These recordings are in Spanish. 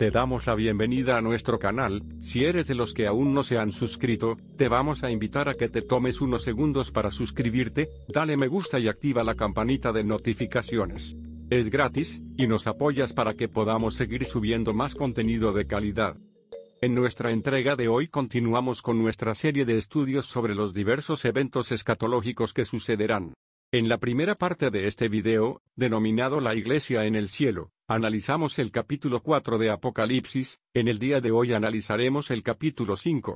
Te damos la bienvenida a nuestro canal, si eres de los que aún no se han suscrito, te vamos a invitar a que te tomes unos segundos para suscribirte, dale me gusta y activa la campanita de notificaciones. Es gratis, y nos apoyas para que podamos seguir subiendo más contenido de calidad. En nuestra entrega de hoy continuamos con nuestra serie de estudios sobre los diversos eventos escatológicos que sucederán. En la primera parte de este video, denominado La Iglesia en el Cielo, Analizamos el capítulo 4 de Apocalipsis, en el día de hoy analizaremos el capítulo 5.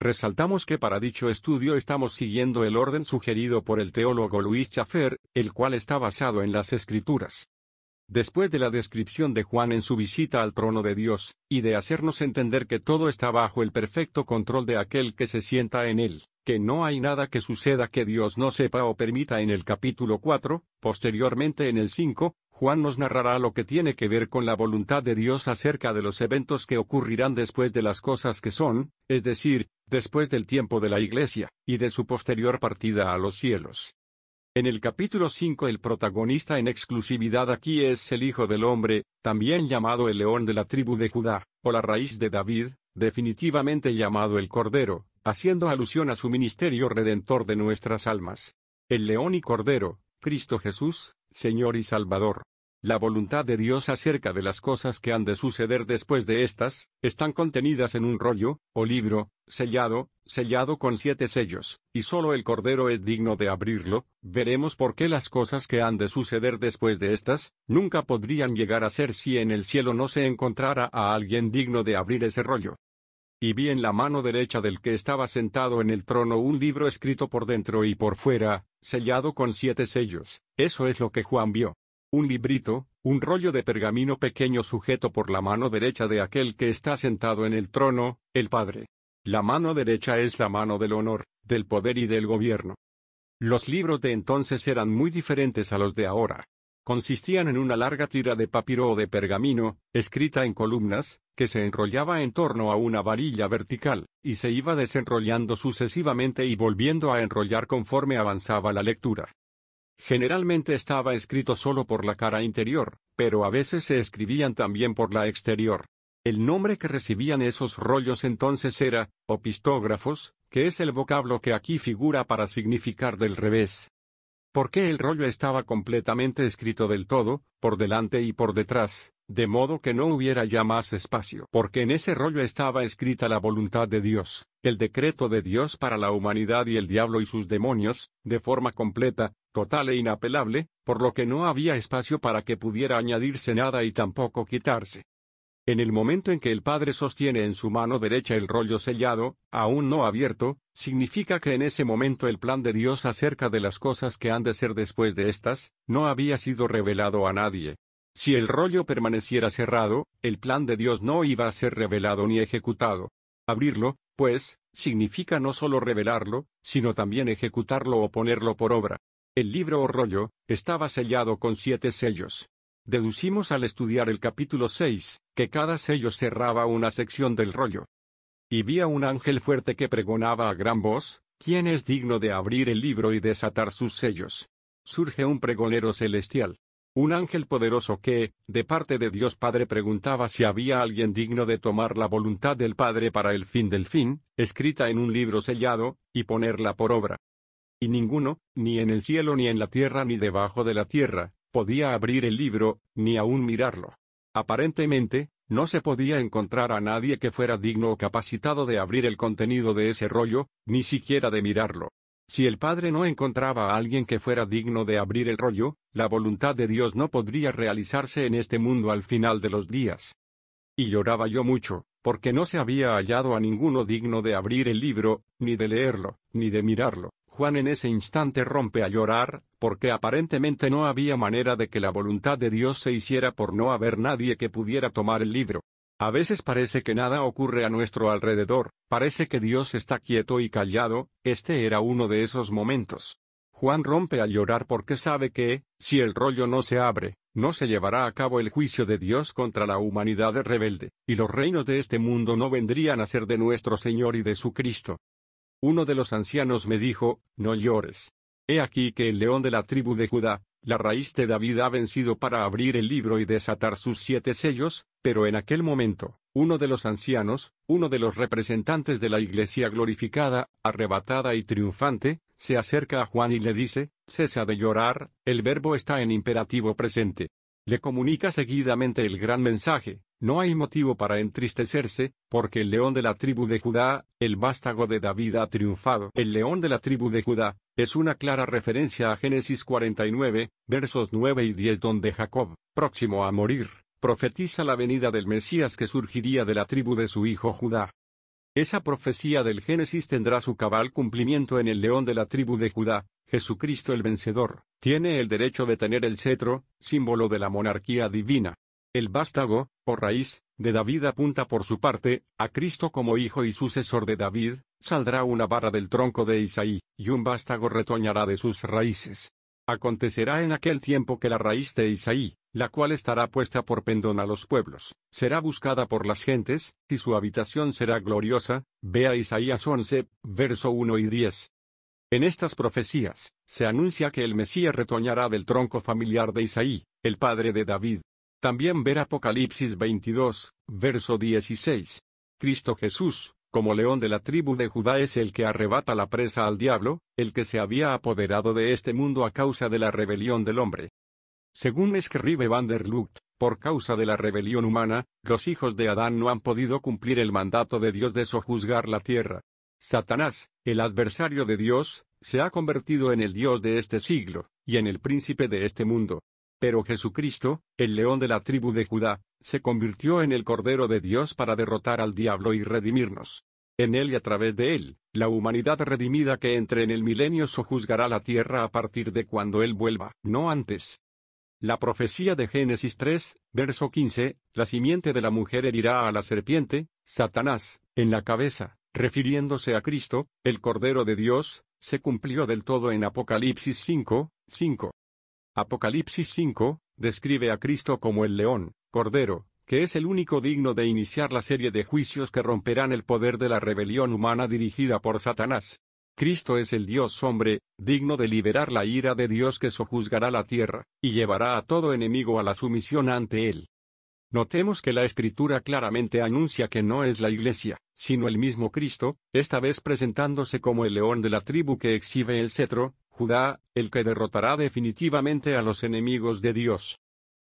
Resaltamos que para dicho estudio estamos siguiendo el orden sugerido por el teólogo Luis Chafer, el cual está basado en las Escrituras. Después de la descripción de Juan en su visita al trono de Dios, y de hacernos entender que todo está bajo el perfecto control de aquel que se sienta en él, que no hay nada que suceda que Dios no sepa o permita en el capítulo 4, posteriormente en el 5, Juan nos narrará lo que tiene que ver con la voluntad de Dios acerca de los eventos que ocurrirán después de las cosas que son, es decir, después del tiempo de la Iglesia, y de su posterior partida a los cielos. En el capítulo 5 el protagonista en exclusividad aquí es el Hijo del Hombre, también llamado el León de la tribu de Judá, o la raíz de David, definitivamente llamado el Cordero, haciendo alusión a su ministerio redentor de nuestras almas. El León y Cordero, Cristo Jesús, Señor y Salvador. La voluntad de Dios acerca de las cosas que han de suceder después de estas, están contenidas en un rollo, o libro, sellado, sellado con siete sellos, y solo el Cordero es digno de abrirlo, veremos por qué las cosas que han de suceder después de estas, nunca podrían llegar a ser si en el cielo no se encontrara a alguien digno de abrir ese rollo y vi en la mano derecha del que estaba sentado en el trono un libro escrito por dentro y por fuera, sellado con siete sellos, eso es lo que Juan vio un librito, un rollo de pergamino pequeño sujeto por la mano derecha de aquel que está sentado en el trono, el Padre. La mano derecha es la mano del honor, del poder y del gobierno. Los libros de entonces eran muy diferentes a los de ahora. Consistían en una larga tira de papiro o de pergamino, escrita en columnas, que se enrollaba en torno a una varilla vertical, y se iba desenrollando sucesivamente y volviendo a enrollar conforme avanzaba la lectura. Generalmente estaba escrito solo por la cara interior, pero a veces se escribían también por la exterior. El nombre que recibían esos rollos entonces era, opistógrafos, que es el vocablo que aquí figura para significar del revés. Porque el rollo estaba completamente escrito del todo, por delante y por detrás, de modo que no hubiera ya más espacio? Porque en ese rollo estaba escrita la voluntad de Dios, el decreto de Dios para la humanidad y el diablo y sus demonios, de forma completa, total e inapelable, por lo que no había espacio para que pudiera añadirse nada y tampoco quitarse. En el momento en que el padre sostiene en su mano derecha el rollo sellado, aún no abierto, significa que en ese momento el plan de Dios acerca de las cosas que han de ser después de estas, no había sido revelado a nadie. Si el rollo permaneciera cerrado, el plan de Dios no iba a ser revelado ni ejecutado. Abrirlo, pues, significa no solo revelarlo, sino también ejecutarlo o ponerlo por obra. El libro o rollo, estaba sellado con siete sellos. Deducimos al estudiar el capítulo 6, que cada sello cerraba una sección del rollo. Y vi a un ángel fuerte que pregonaba a gran voz, ¿quién es digno de abrir el libro y desatar sus sellos? Surge un pregonero celestial. Un ángel poderoso que, de parte de Dios Padre, preguntaba si había alguien digno de tomar la voluntad del Padre para el fin del fin, escrita en un libro sellado, y ponerla por obra y ninguno, ni en el cielo ni en la tierra ni debajo de la tierra, podía abrir el libro, ni aún mirarlo. Aparentemente, no se podía encontrar a nadie que fuera digno o capacitado de abrir el contenido de ese rollo, ni siquiera de mirarlo. Si el Padre no encontraba a alguien que fuera digno de abrir el rollo, la voluntad de Dios no podría realizarse en este mundo al final de los días. Y lloraba yo mucho, porque no se había hallado a ninguno digno de abrir el libro, ni de leerlo, ni de mirarlo. Juan en ese instante rompe a llorar, porque aparentemente no había manera de que la voluntad de Dios se hiciera por no haber nadie que pudiera tomar el libro. A veces parece que nada ocurre a nuestro alrededor, parece que Dios está quieto y callado, este era uno de esos momentos. Juan rompe a llorar porque sabe que, si el rollo no se abre, no se llevará a cabo el juicio de Dios contra la humanidad rebelde, y los reinos de este mundo no vendrían a ser de nuestro Señor y de su Cristo. Uno de los ancianos me dijo, No llores. He aquí que el león de la tribu de Judá, la raíz de David ha vencido para abrir el libro y desatar sus siete sellos, pero en aquel momento, uno de los ancianos, uno de los representantes de la iglesia glorificada, arrebatada y triunfante, se acerca a Juan y le dice, cesa de llorar, el verbo está en imperativo presente. Le comunica seguidamente el gran mensaje, no hay motivo para entristecerse, porque el león de la tribu de Judá, el vástago de David ha triunfado. El león de la tribu de Judá, es una clara referencia a Génesis 49, versos 9 y 10 donde Jacob, próximo a morir, profetiza la venida del Mesías que surgiría de la tribu de su hijo Judá. Esa profecía del Génesis tendrá su cabal cumplimiento en el león de la tribu de Judá, Jesucristo el vencedor, tiene el derecho de tener el cetro, símbolo de la monarquía divina. El vástago, por raíz, de David apunta por su parte, a Cristo como hijo y sucesor de David, saldrá una vara del tronco de Isaí, y un vástago retoñará de sus raíces. Acontecerá en aquel tiempo que la raíz de Isaí, la cual estará puesta por pendón a los pueblos, será buscada por las gentes, y su habitación será gloriosa, vea Isaías 11, verso 1 y 10. En estas profecías, se anuncia que el Mesías retoñará del tronco familiar de Isaí, el padre de David. También ver Apocalipsis 22, verso 16. Cristo Jesús, como león de la tribu de Judá es el que arrebata la presa al diablo, el que se había apoderado de este mundo a causa de la rebelión del hombre. Según escribe van der Lugt, por causa de la rebelión humana, los hijos de Adán no han podido cumplir el mandato de Dios de sojuzgar la tierra. Satanás, el adversario de Dios, se ha convertido en el Dios de este siglo, y en el príncipe de este mundo. Pero Jesucristo, el león de la tribu de Judá, se convirtió en el Cordero de Dios para derrotar al diablo y redimirnos. En él y a través de él, la humanidad redimida que entre en el milenio sojuzgará la tierra a partir de cuando él vuelva, no antes. La profecía de Génesis 3, verso 15, la simiente de la mujer herirá a la serpiente, Satanás, en la cabeza, refiriéndose a Cristo, el Cordero de Dios, se cumplió del todo en Apocalipsis 5, 5. Apocalipsis 5, describe a Cristo como el león, cordero, que es el único digno de iniciar la serie de juicios que romperán el poder de la rebelión humana dirigida por Satanás. Cristo es el Dios hombre, digno de liberar la ira de Dios que sojuzgará la tierra, y llevará a todo enemigo a la sumisión ante él. Notemos que la Escritura claramente anuncia que no es la Iglesia, sino el mismo Cristo, esta vez presentándose como el león de la tribu que exhibe el cetro, Judá, el que derrotará definitivamente a los enemigos de Dios.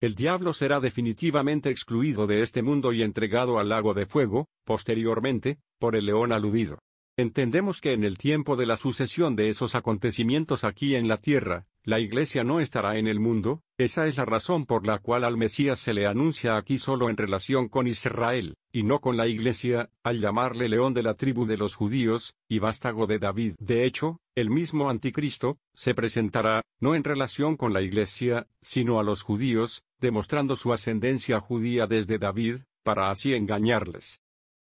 El diablo será definitivamente excluido de este mundo y entregado al lago de fuego, posteriormente, por el león aludido. Entendemos que en el tiempo de la sucesión de esos acontecimientos aquí en la tierra, la iglesia no estará en el mundo, esa es la razón por la cual al Mesías se le anuncia aquí solo en relación con Israel, y no con la iglesia, al llamarle león de la tribu de los judíos, y vástago de David. De hecho, el mismo anticristo, se presentará, no en relación con la iglesia, sino a los judíos, demostrando su ascendencia judía desde David, para así engañarles.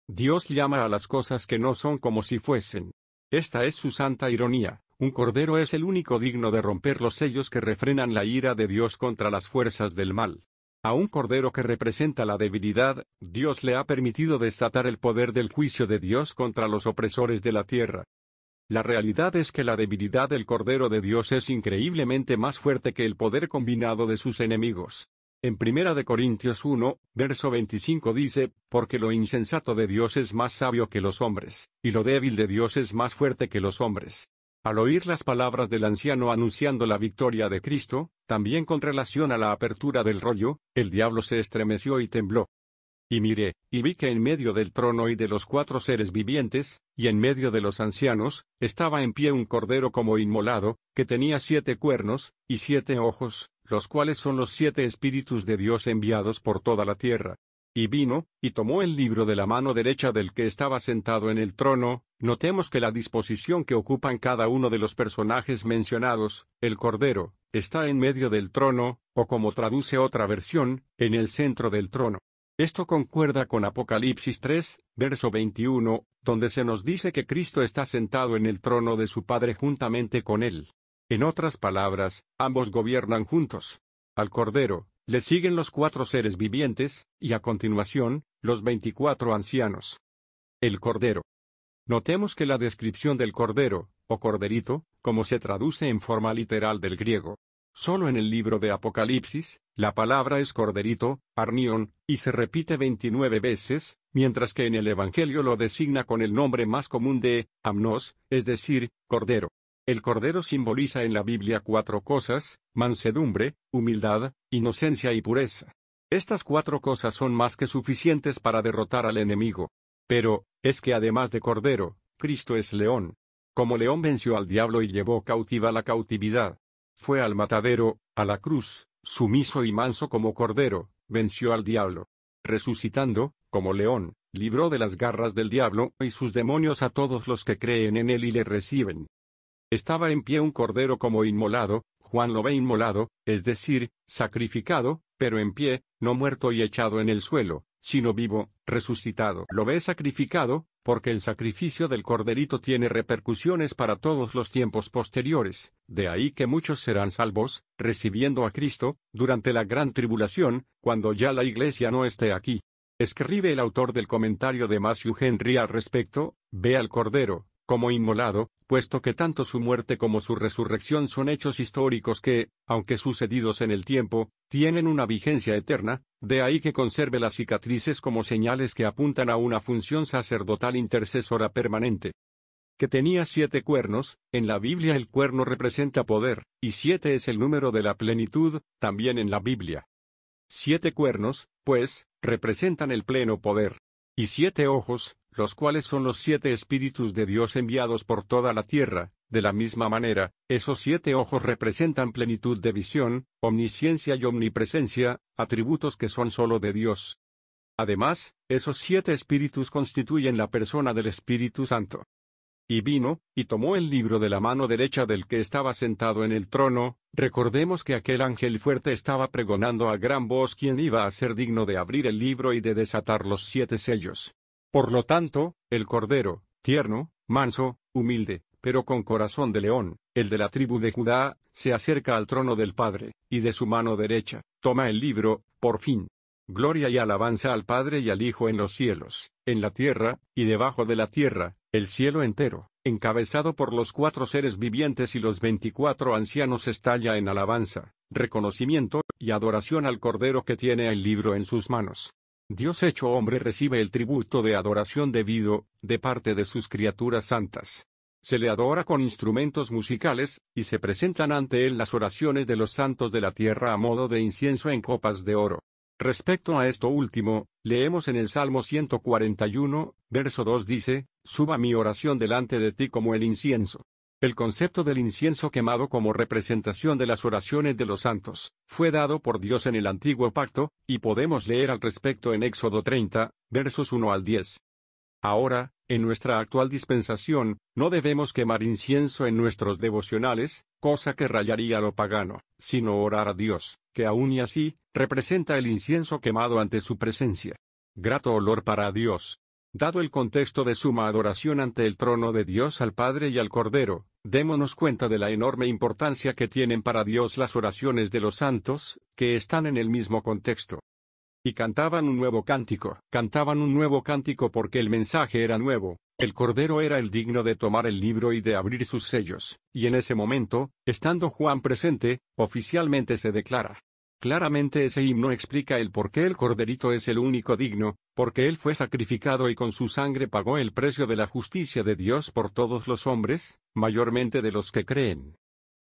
Dios llama a las cosas que no son como si fuesen. Esta es su santa ironía un cordero es el único digno de romper los sellos que refrenan la ira de Dios contra las fuerzas del mal. A un cordero que representa la debilidad, Dios le ha permitido desatar el poder del juicio de Dios contra los opresores de la tierra. La realidad es que la debilidad del Cordero de Dios es increíblemente más fuerte que el poder combinado de sus enemigos. En 1 de Corintios 1, verso 25 dice, porque lo insensato de Dios es más sabio que los hombres, y lo débil de Dios es más fuerte que los hombres. Al oír las palabras del anciano anunciando la victoria de Cristo, también con relación a la apertura del rollo, el diablo se estremeció y tembló. Y miré, y vi que en medio del trono y de los cuatro seres vivientes, y en medio de los ancianos, estaba en pie un cordero como inmolado, que tenía siete cuernos, y siete ojos, los cuales son los siete espíritus de Dios enviados por toda la tierra. Y vino, y tomó el libro de la mano derecha del que estaba sentado en el trono, notemos que la disposición que ocupan cada uno de los personajes mencionados, el Cordero, está en medio del trono, o como traduce otra versión, en el centro del trono. Esto concuerda con Apocalipsis 3, verso 21, donde se nos dice que Cristo está sentado en el trono de su Padre juntamente con él. En otras palabras, ambos gobiernan juntos. Al Cordero, le siguen los cuatro seres vivientes, y a continuación, los veinticuatro ancianos. El Cordero. Notemos que la descripción del Cordero, o Corderito, como se traduce en forma literal del griego. Solo en el libro de Apocalipsis, la palabra es Corderito, Arnión, y se repite 29 veces, mientras que en el Evangelio lo designa con el nombre más común de, Amnos, es decir, Cordero. El cordero simboliza en la Biblia cuatro cosas, mansedumbre, humildad, inocencia y pureza. Estas cuatro cosas son más que suficientes para derrotar al enemigo. Pero, es que además de cordero, Cristo es león. Como león venció al diablo y llevó cautiva la cautividad. Fue al matadero, a la cruz, sumiso y manso como cordero, venció al diablo. Resucitando, como león, libró de las garras del diablo y sus demonios a todos los que creen en él y le reciben. Estaba en pie un cordero como inmolado, Juan lo ve inmolado, es decir, sacrificado, pero en pie, no muerto y echado en el suelo, sino vivo, resucitado. Lo ve sacrificado, porque el sacrificio del corderito tiene repercusiones para todos los tiempos posteriores, de ahí que muchos serán salvos, recibiendo a Cristo, durante la gran tribulación, cuando ya la iglesia no esté aquí. Escribe el autor del comentario de Matthew Henry al respecto, ve al cordero, como inmolado, puesto que tanto su muerte como su resurrección son hechos históricos que, aunque sucedidos en el tiempo, tienen una vigencia eterna, de ahí que conserve las cicatrices como señales que apuntan a una función sacerdotal intercesora permanente. Que tenía siete cuernos, en la Biblia el cuerno representa poder, y siete es el número de la plenitud, también en la Biblia. Siete cuernos, pues, representan el pleno poder. Y siete ojos, los cuales son los siete espíritus de Dios enviados por toda la tierra, de la misma manera, esos siete ojos representan plenitud de visión, omnisciencia y omnipresencia, atributos que son sólo de Dios. Además, esos siete espíritus constituyen la persona del Espíritu Santo. Y vino, y tomó el libro de la mano derecha del que estaba sentado en el trono, recordemos que aquel ángel fuerte estaba pregonando a gran voz quién iba a ser digno de abrir el libro y de desatar los siete sellos. Por lo tanto, el cordero, tierno, manso, humilde, pero con corazón de león, el de la tribu de Judá, se acerca al trono del Padre, y de su mano derecha, toma el libro, por fin. Gloria y alabanza al Padre y al Hijo en los cielos, en la tierra, y debajo de la tierra, el cielo entero, encabezado por los cuatro seres vivientes y los veinticuatro ancianos estalla en alabanza, reconocimiento, y adoración al Cordero que tiene el libro en sus manos. Dios hecho hombre recibe el tributo de adoración debido, de parte de sus criaturas santas. Se le adora con instrumentos musicales, y se presentan ante él las oraciones de los santos de la tierra a modo de incienso en copas de oro. Respecto a esto último, leemos en el Salmo 141, verso 2 dice, Suba mi oración delante de ti como el incienso. El concepto del incienso quemado como representación de las oraciones de los santos, fue dado por Dios en el antiguo pacto, y podemos leer al respecto en Éxodo 30, versos 1 al 10. Ahora, en nuestra actual dispensación, no debemos quemar incienso en nuestros devocionales, cosa que rayaría lo pagano, sino orar a Dios, que aún y así, representa el incienso quemado ante su presencia. Grato olor para Dios. Dado el contexto de suma adoración ante el trono de Dios al Padre y al Cordero, démonos cuenta de la enorme importancia que tienen para Dios las oraciones de los santos, que están en el mismo contexto. Y cantaban un nuevo cántico, cantaban un nuevo cántico porque el mensaje era nuevo, el Cordero era el digno de tomar el libro y de abrir sus sellos, y en ese momento, estando Juan presente, oficialmente se declara, Claramente ese himno explica el por qué el Corderito es el único digno, porque él fue sacrificado y con su sangre pagó el precio de la justicia de Dios por todos los hombres, mayormente de los que creen.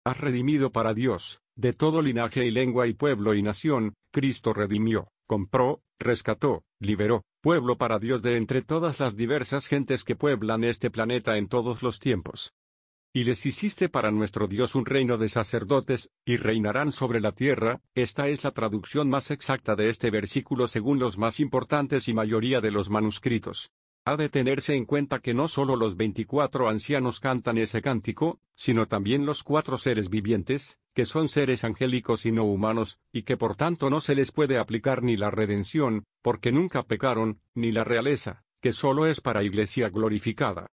Has redimido para Dios, de todo linaje y lengua y pueblo y nación, Cristo redimió, compró, rescató, liberó, pueblo para Dios de entre todas las diversas gentes que pueblan este planeta en todos los tiempos. Y les hiciste para nuestro Dios un reino de sacerdotes, y reinarán sobre la tierra, esta es la traducción más exacta de este versículo según los más importantes y mayoría de los manuscritos. Ha de tenerse en cuenta que no solo los veinticuatro ancianos cantan ese cántico, sino también los cuatro seres vivientes, que son seres angélicos y no humanos, y que por tanto no se les puede aplicar ni la redención, porque nunca pecaron, ni la realeza, que solo es para iglesia glorificada.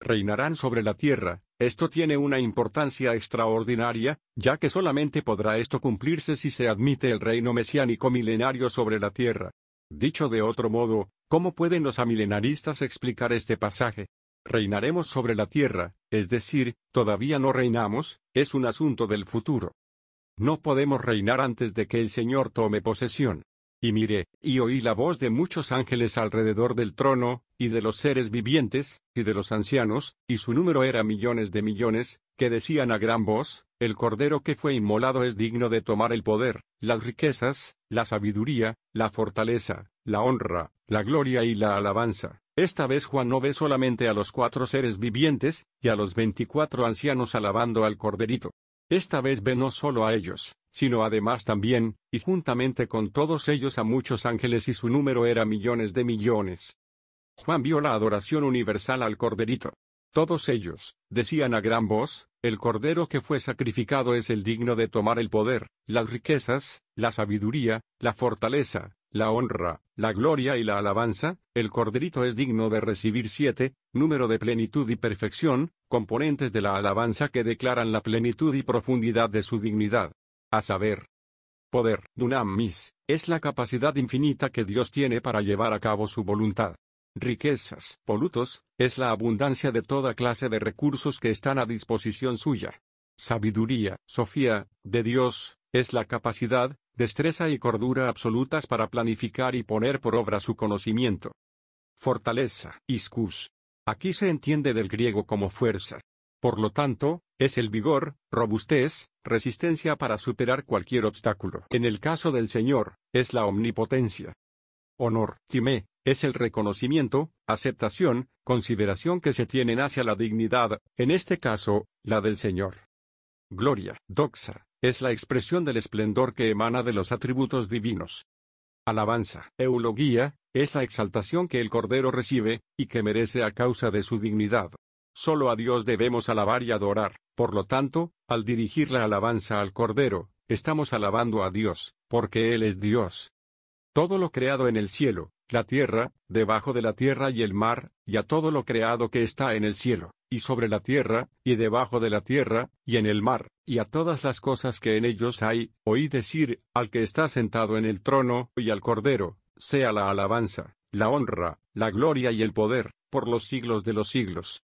Reinarán sobre la tierra, esto tiene una importancia extraordinaria, ya que solamente podrá esto cumplirse si se admite el reino mesiánico milenario sobre la tierra. Dicho de otro modo, ¿cómo pueden los amilenaristas explicar este pasaje? Reinaremos sobre la tierra, es decir, todavía no reinamos, es un asunto del futuro. No podemos reinar antes de que el Señor tome posesión. Y miré, y oí la voz de muchos ángeles alrededor del trono, y de los seres vivientes, y de los ancianos, y su número era millones de millones, que decían a gran voz, el Cordero que fue inmolado es digno de tomar el poder, las riquezas, la sabiduría, la fortaleza, la honra, la gloria y la alabanza. Esta vez Juan no ve solamente a los cuatro seres vivientes, y a los veinticuatro ancianos alabando al Corderito, esta vez ve no solo a ellos, sino además también, y juntamente con todos ellos a muchos ángeles y su número era millones de millones. Juan vio la adoración universal al Corderito. Todos ellos, decían a gran voz, el Cordero que fue sacrificado es el digno de tomar el poder, las riquezas, la sabiduría, la fortaleza, la honra, la gloria y la alabanza, el corderito es digno de recibir siete, número de plenitud y perfección, componentes de la alabanza que declaran la plenitud y profundidad de su dignidad. A saber, poder, dunamis, es la capacidad infinita que Dios tiene para llevar a cabo su voluntad. Riquezas, polutos, es la abundancia de toda clase de recursos que están a disposición suya. Sabiduría, Sofía, de Dios, es la capacidad, destreza y cordura absolutas para planificar y poner por obra su conocimiento. Fortaleza, iscus. Aquí se entiende del griego como fuerza. Por lo tanto, es el vigor, robustez, resistencia para superar cualquier obstáculo. En el caso del Señor, es la omnipotencia. Honor, timé, es el reconocimiento, aceptación, consideración que se tienen hacia la dignidad, en este caso, la del Señor. Gloria, doxa, es la expresión del esplendor que emana de los atributos divinos. Alabanza, eulogía, es la exaltación que el Cordero recibe, y que merece a causa de su dignidad. Solo a Dios debemos alabar y adorar, por lo tanto, al dirigir la alabanza al Cordero, estamos alabando a Dios, porque Él es Dios. Todo lo creado en el cielo, la tierra, debajo de la tierra y el mar, y a todo lo creado que está en el cielo, y sobre la tierra, y debajo de la tierra, y en el mar, y a todas las cosas que en ellos hay, oí decir, al que está sentado en el trono, y al Cordero, sea la alabanza, la honra, la gloria y el poder, por los siglos de los siglos.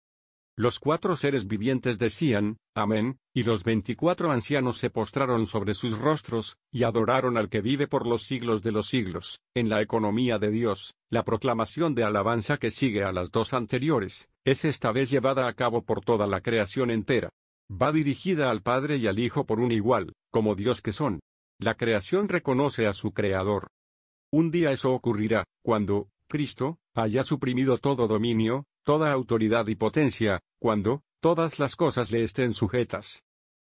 Los cuatro seres vivientes decían, Amén, y los veinticuatro ancianos se postraron sobre sus rostros, y adoraron al que vive por los siglos de los siglos. En la economía de Dios, la proclamación de alabanza que sigue a las dos anteriores, es esta vez llevada a cabo por toda la creación entera. Va dirigida al Padre y al Hijo por un igual, como Dios que son. La creación reconoce a su Creador. Un día eso ocurrirá, cuando, Cristo, haya suprimido todo dominio, toda autoridad y potencia, cuando, todas las cosas le estén sujetas.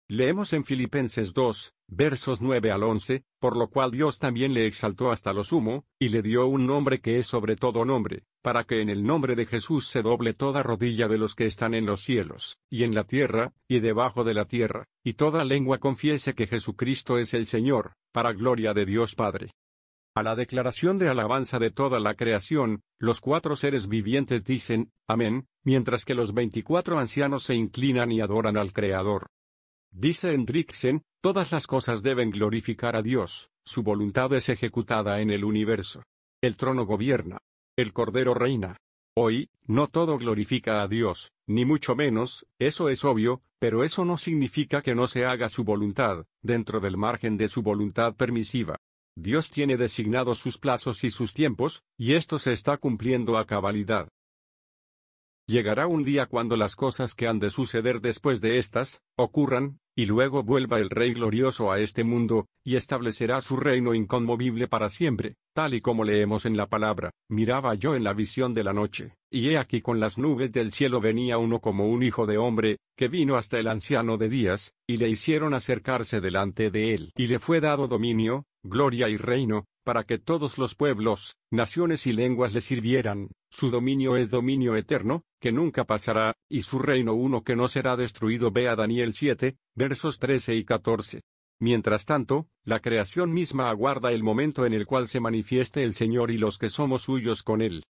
Leemos en Filipenses 2, versos 9 al 11, por lo cual Dios también le exaltó hasta lo sumo, y le dio un nombre que es sobre todo nombre, para que en el nombre de Jesús se doble toda rodilla de los que están en los cielos, y en la tierra, y debajo de la tierra, y toda lengua confiese que Jesucristo es el Señor, para gloria de Dios Padre. A la declaración de alabanza de toda la creación, los cuatro seres vivientes dicen, Amén, mientras que los veinticuatro ancianos se inclinan y adoran al Creador. Dice Hendriksen, todas las cosas deben glorificar a Dios, su voluntad es ejecutada en el universo. El trono gobierna. El Cordero reina. Hoy, no todo glorifica a Dios, ni mucho menos, eso es obvio, pero eso no significa que no se haga su voluntad, dentro del margen de su voluntad permisiva. Dios tiene designados sus plazos y sus tiempos, y esto se está cumpliendo a cabalidad. Llegará un día cuando las cosas que han de suceder después de estas, ocurran, y luego vuelva el Rey glorioso a este mundo, y establecerá su reino inconmovible para siempre, tal y como leemos en la palabra, miraba yo en la visión de la noche, y he aquí con las nubes del cielo venía uno como un hijo de hombre, que vino hasta el anciano de días, y le hicieron acercarse delante de él, y le fue dado dominio, gloria y reino, para que todos los pueblos, naciones y lenguas le sirvieran, su dominio es dominio eterno, que nunca pasará, y su reino uno que no será destruido. Vea Daniel 7, versos 13 y 14. Mientras tanto, la creación misma aguarda el momento en el cual se manifieste el Señor y los que somos suyos con Él.